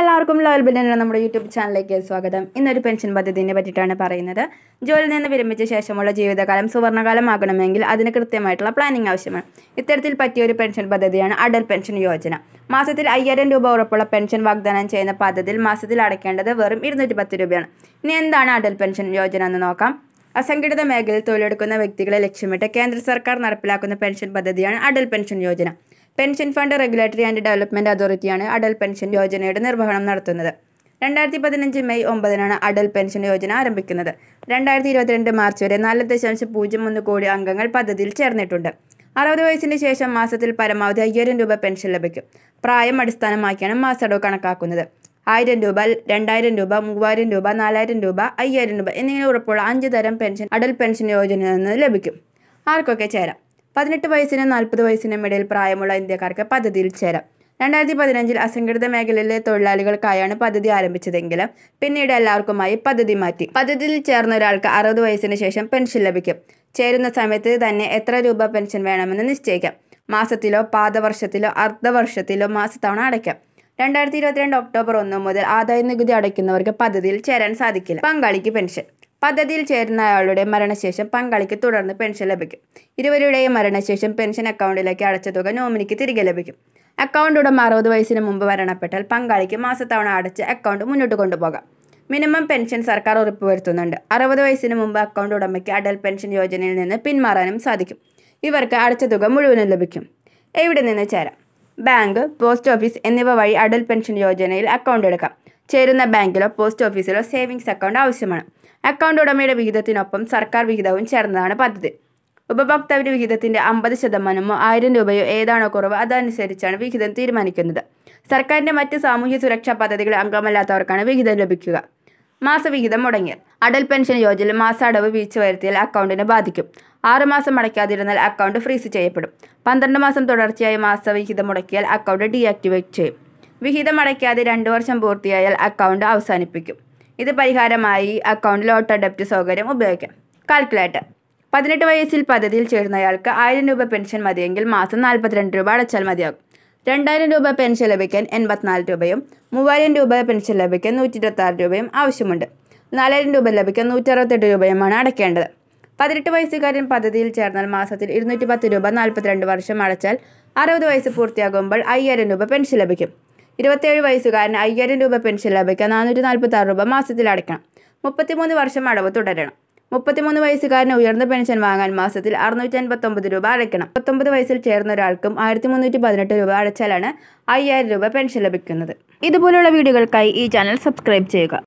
എല്ലാവർക്കും ലോയൽ ബില്ലിൻ്റെ നമ്മുടെ യൂട്യൂബ് ചാനലിലേക്ക് സ്വാഗതം ഇന്നൊരു പെൻഷൻ പദ്ധതിയെ പറ്റിയിട്ടാണ് പറയുന്നത് ജോലിയിൽ നിന്ന് വിരമിച്ച ശേഷമുള്ള ജീവിതകാലം സുവർണകാലമാകണമെങ്കിൽ അതിന് കൃത്യമായിട്ടുള്ള പ്ലാനിംഗ് ആവശ്യമാണ് ഇത്തരത്തിൽ പറ്റിയ ഒരു പെൻഷൻ പദ്ധതിയാണ് അടൽ പെൻഷൻ യോജന മാസത്തിൽ അയ്യായിരം രൂപ ഉറപ്പുള്ള പെൻഷൻ വാഗ്ദാനം ചെയ്യുന്ന പദ്ധതിയിൽ മാസത്തിൽ അടയ്ക്കേണ്ടത് വെറും ഇരുന്നൂറ്റി പത്ത് രൂപയാണ് ഇനി എന്താണ് അടൽ പെൻഷൻ യോജന എന്ന് നോക്കാം അസംഘടിത മേഖലയിൽ തൊഴിലെടുക്കുന്ന വ്യക്തികളെ ലക്ഷ്യമിട്ട് കേന്ദ്ര സർക്കാർ നടപ്പിലാക്കുന്ന പെൻഷൻ പദ്ധതിയാണ് Atal pension Yojana pension fund regulatory and development അതോറിറ്റിയാണ് അടൽ പെൻഷൻ യോജനയുടെ നിർവഹണം നടത്തുന്നത് രണ്ടായിരത്തി പതിനഞ്ച് മെയ് ഒമ്പതിനാണ് അടൽ പെൻഷൻ യോജന ആരംഭിക്കുന്നത് രണ്ടായിരത്തി ഇരുപത്തിരണ്ട് മാർച്ച് വരെ നാല് ദശാംശം പൂജ്യം ഒന്ന് കോടി അംഗങ്ങൾ പദ്ധതിയിൽ ചേർന്നിട്ടുണ്ട് അറുപത് വയസ്സിന് ശേഷം മാസത്തിൽ പരമാവധി അയ്യായിരം രൂപ പെൻഷൻ ലഭിക്കും പ്രായം അടിസ്ഥാനമാക്കിയാണ് മാസടവ് കണക്കാക്കുന്നത് ആയിരം രൂപ രണ്ടായിരം രൂപ മൂവായിരം രൂപ നാലായിരം രൂപ അയ്യായിരം രൂപ എന്നിങ്ങനെ ഉറപ്പുള്ള അഞ്ച് തരം പെൻഷൻ അടൽ പെൻഷൻ യോജനയിൽ നിന്ന് ലഭിക്കും ആർക്കൊക്കെ ചേരാം പതിനെട്ട് വയസ്സിനും നാൽപ്പത് വയസ്സിനും ഇടയിൽ പ്രായമുള്ള ഇന്ത്യക്കാർക്ക് പദ്ധതിയിൽ ചേരാം രണ്ടായിരത്തി പതിനഞ്ചിൽ അസംഘടിത മേഖലയിലെ തൊഴിലാളികൾക്കായാണ് പദ്ധതി ആരംഭിച്ചതെങ്കിലും പിന്നീട് എല്ലാവർക്കുമായി പദ്ധതി മാറ്റി പദ്ധതിയിൽ ചേർന്ന ഒരാൾക്ക് അറുപത് വയസ്സിന് ശേഷം പെൻഷൻ ലഭിക്കും ചേരുന്ന സമയത്ത് തന്നെ എത്ര രൂപ പെൻഷൻ വേണമെന്ന് നിശ്ചയിക്കാം മാസത്തിലോ പാദവർഷത്തിലോ അർദ്ധവർഷത്തിലോ മാസത്തവണ അടയ്ക്കാം രണ്ടായിരത്തി ഇരുപത്തിരണ്ട് ഒക്ടോബർ ഒന്ന് മുതൽ ആദായ നികുതി അടയ്ക്കുന്നവർക്ക് പദ്ധതിയിൽ ചേരാൻ സാധിക്കില്ല പങ്കാളിക്ക് പെൻഷൻ പദ്ധതിയിൽ ചേരുന്ന അയാളുടെ മരണശേഷം പങ്കാളിക്ക് തുടർന്ന് പെൻഷൻ ലഭിക്കും ഇരുവരുടെയും മരണശേഷം പെൻഷൻ അക്കൗണ്ടിലേക്ക് അടച്ച തുക നോമിനിക്ക് തിരികെ ലഭിക്കും അക്കൗണ്ട് ഉടമ അറുപത് വയസ്സിന് മുമ്പ് മരണപ്പെട്ടാൽ പങ്കാളിക്ക് മാസത്തവണ അടച്ച് അക്കൗണ്ട് മുന്നോട്ട് കൊണ്ടുപോകാം മിനിമം പെൻഷൻ സർക്കാർ ഉറപ്പുവരുത്തുന്നുണ്ട് അറുപത് വയസ്സിന് മുമ്പ് അക്കൗണ്ട് ഉടമയ്ക്ക് അടൽ പെൻഷൻ യോജനയിൽ നിന്ന് പിന്മാറാനും സാധിക്കും ഇവർക്ക് അടച്ച തുക മുഴുവനും ലഭിക്കും എവിടെ നിന്ന് ചേരാം ബാങ്ക് പോസ്റ്റ് ഓഫീസ് എന്നിവ വഴി അടൽ പെൻഷൻ യോജനയിൽ അക്കൗണ്ട് എടുക്കാം ചേരുന്ന ബാങ്കിലോ പോസ്റ്റ് ഓഫീസിലോ സേവിങ്സ് അക്കൗണ്ട് ആവശ്യമാണ് അക്കൗണ്ട് ഉടമയുടെ വിഹിതത്തിനൊപ്പം സർക്കാർ വിഹിതവും ചേർന്നതാണ് പദ്ധതി ഉപഭോക്താവിന്റെ വിഹിതത്തിന്റെ അമ്പത് ശതമാനമോ ആയിരം രൂപയോ ഏതാണോ കുറവ് അതനുസരിച്ചാണ് വിഹിതം തീരുമാനിക്കുന്നത് സർക്കാരിന്റെ മറ്റ് സാമൂഹ്യ സുരക്ഷാ പദ്ധതികളിൽ അംഗമല്ലാത്തവർക്കാണ് വിഹിതം ലഭിക്കുക മാസവിഹിതം മുടങ്ങിയാൽ അടൽ പെൻഷൻ യോജനയിൽ മാസാടവ് വീഴ്ച വരുത്തിയാൽ അക്കൗണ്ടിനെ ബാധിക്കും ആറുമാസം അടയ്ക്കാതിരുന്നാൽ അക്കൗണ്ട് ഫ്രീസ് ചെയ്യപ്പെടും പന്ത്രണ്ട് മാസം തുടർച്ചയായി മാസവിഹിതം മുടക്കിയാൽ അക്കൗണ്ട് ഡീആക്ടിവേറ്റ് ചെയ്യും വിഹിതമടയ്ക്കാതെ രണ്ടു വർഷം പൂർത്തിയായാൽ അക്കൗണ്ട് അവസാനിപ്പിക്കും ഇത് പരിഹാരമായി അക്കൗണ്ടിൽ ഓട്ടോ ഡെപ്റ്റ് സൗകര്യം ഉപയോഗിക്കാം കാൽക്കുലേറ്റർ പതിനെട്ട് വയസ്സിൽ പദ്ധതിയിൽ ചേരുന്നയാൾക്ക് ആയിരം രൂപ പെൻഷൻ മതിയെങ്കിൽ മാസം നാൽപ്പത്തിരണ്ട് രൂപ അടച്ചാൽ മതിയാകും രണ്ടായിരം രൂപ പെൻഷൻ ലഭിക്കാൻ എൺപത്തിനാല് രൂപയും മൂവായിരം രൂപ പെൻഷൻ ലഭിക്കാൻ നൂറ്റി ഇരുപത്താറ് രൂപയും ആവശ്യമുണ്ട് നാലായിരം രൂപ ലഭിക്കാൻ അറുപത്തെട്ട് രൂപയുമാണ് അടയ്ക്കേണ്ടത് പതിനെട്ട് വയസ്സുകാരൻ പദ്ധതിയിൽ ചേർന്നാൽ മാസത്തിൽ ഇരുന്നൂറ്റി പത്ത് രൂപ നാൽപ്പത്തിരണ്ട് വർഷം അടച്ചാൽ അറുപത് വയസ്സ് പൂർത്തിയാകുമ്പോൾ അയ്യായിരം രൂപ പെൻഷൻ ലഭിക്കും ഇരുപത്തേഴ് വയസ്സുകാരൻ അയ്യായിരം രൂപ പെൻഷൻ ലഭിക്കാൻ നാനൂറ്റി നാൽപ്പത്തി ആറ് രൂപ മാസത്തിൽ അടയ്ക്കണം മുപ്പത്തിമൂന്ന് വർഷം അടവ് തുടരണം മുപ്പത്തിമൂന്ന് വയസ്സുകാരന് ഉയർന്ന പെൻഷൻ വാങ്ങാൻ മാസത്തിൽ അറുന്നൂറ്റി അൻപത്തൊമ്പത് രൂപ അടയ്ക്കണം പത്തൊമ്പത് വയസ്സിൽ ചേർന്ന ഒരാൾക്കും ആയിരത്തി മുന്നൂറ്റി പതിനെട്ട് രൂപ അടച്ചാലാണ് അയ്യായിരം രൂപ പെൻഷൻ ലഭിക്കുന്നത് ഇതുപോലുള്ള വീഡിയോകൾക്കായി ഈ ചാനൽ സബ്സ്ക്രൈബ് ചെയ്യുക